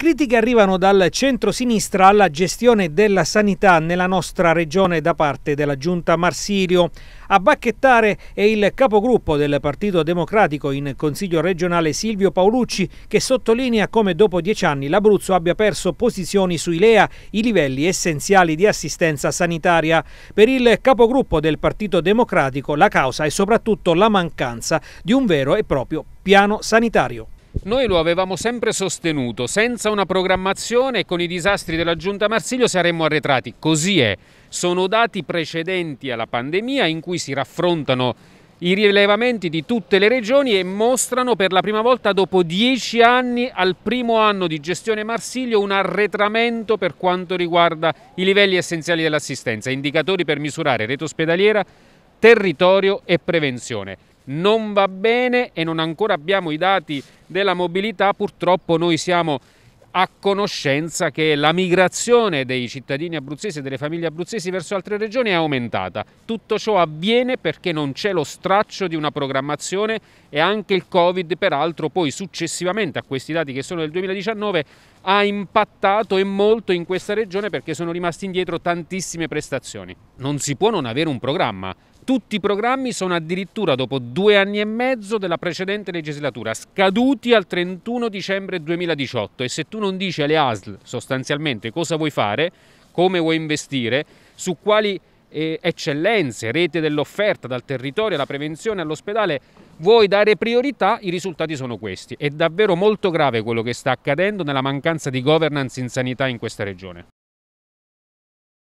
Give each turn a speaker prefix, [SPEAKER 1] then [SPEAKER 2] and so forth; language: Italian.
[SPEAKER 1] Critiche arrivano dal centro-sinistra alla gestione della sanità nella nostra regione da parte della giunta Marsilio. A bacchettare è il capogruppo del Partito Democratico in Consiglio regionale Silvio Paolucci che sottolinea come dopo dieci anni l'Abruzzo abbia perso posizioni sui LEA, i livelli essenziali di assistenza sanitaria. Per il capogruppo del Partito Democratico la causa è soprattutto la mancanza di un vero e proprio piano sanitario.
[SPEAKER 2] Noi lo avevamo sempre sostenuto, senza una programmazione e con i disastri della giunta Marsiglio saremmo arretrati. Così è. Sono dati precedenti alla pandemia in cui si raffrontano i rilevamenti di tutte le regioni e mostrano per la prima volta dopo dieci anni al primo anno di gestione Marsiglio un arretramento per quanto riguarda i livelli essenziali dell'assistenza, indicatori per misurare rete ospedaliera, territorio e prevenzione non va bene e non ancora abbiamo i dati della mobilità, purtroppo noi siamo a conoscenza che la migrazione dei cittadini abruzzesi e delle famiglie abruzzesi verso altre regioni è aumentata. Tutto ciò avviene perché non c'è lo straccio di una programmazione e anche il Covid, peraltro, poi successivamente a questi dati che sono del 2019, ha impattato e molto in questa regione perché sono rimaste indietro tantissime prestazioni. Non si può non avere un programma, tutti i programmi sono addirittura dopo due anni e mezzo della precedente legislatura, scaduti al 31 dicembre 2018 e se tu non dici alle ASL sostanzialmente cosa vuoi fare, come vuoi investire, su quali eh, eccellenze, rete dell'offerta, dal territorio alla prevenzione, all'ospedale, vuoi dare priorità, i risultati sono questi. È davvero molto grave quello che sta accadendo nella mancanza di governance in sanità in questa regione.